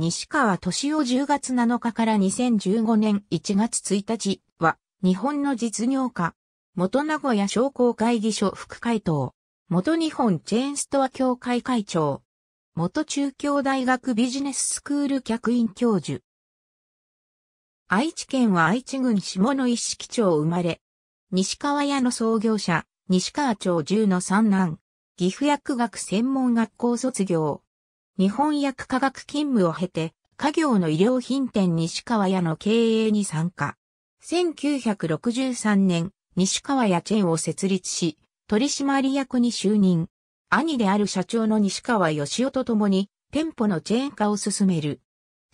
西川敏夫10月7日から2015年1月1日は、日本の実業家、元名古屋商工会議所副会頭、元日本チェーンストア協会会長、元中京大学ビジネススクール客員教授。愛知県は愛知郡下野一式町生まれ、西川屋の創業者、西川町10の三男、岐阜薬学専門学校卒業。日本薬科学勤務を経て、家業の医療品店西川屋の経営に参加。1963年、西川屋チェーンを設立し、取締役に就任。兄である社長の西川義夫と共に、店舗のチェーン化を進める。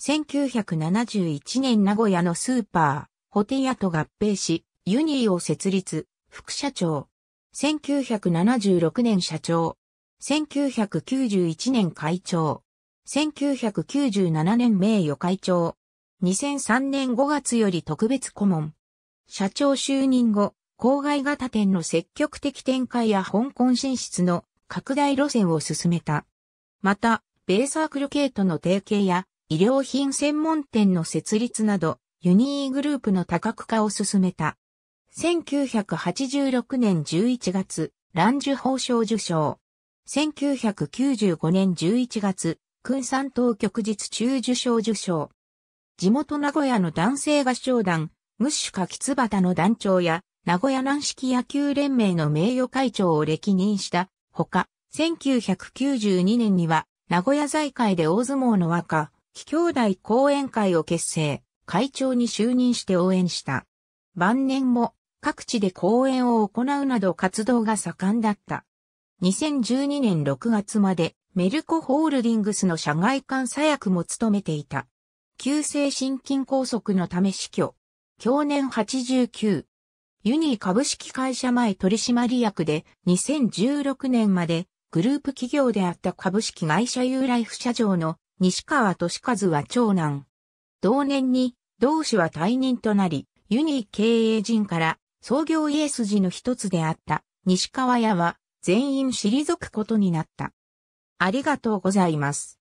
1971年名古屋のスーパー、ホテヤと合併し、ユニーを設立、副社長。1976年社長、1991年会長。1997年名誉会長。2003年5月より特別顧問。社長就任後、郊外型店の積極的展開や香港進出の拡大路線を進めた。また、ベーサークル系との提携や、医療品専門店の設立など、ユニーグループの多角化を進めた。1986年11月、ランジュ法賞受賞。1995年11月、君山当局日中受賞受賞。地元名古屋の男性合唱団、ムッシュカキツバタの団長や、名古屋軟式野球連盟の名誉会長を歴任したほか、1992年には、名古屋財界で大相撲の和歌、非兄弟講演会を結成、会長に就任して応援した。晩年も、各地で講演を行うなど活動が盛んだった。2012年6月までメルコホールディングスの社外監査役も務めていた。急性心筋梗塞のため死去。去年89。ユニー株式会社前取締役で2016年までグループ企業であった株式会社ユーライフ社長の西川俊和は長男。同年に同氏は退任となり、ユニー経営陣から創業家筋の一つであった西川屋は全員退くことになった。ありがとうございます。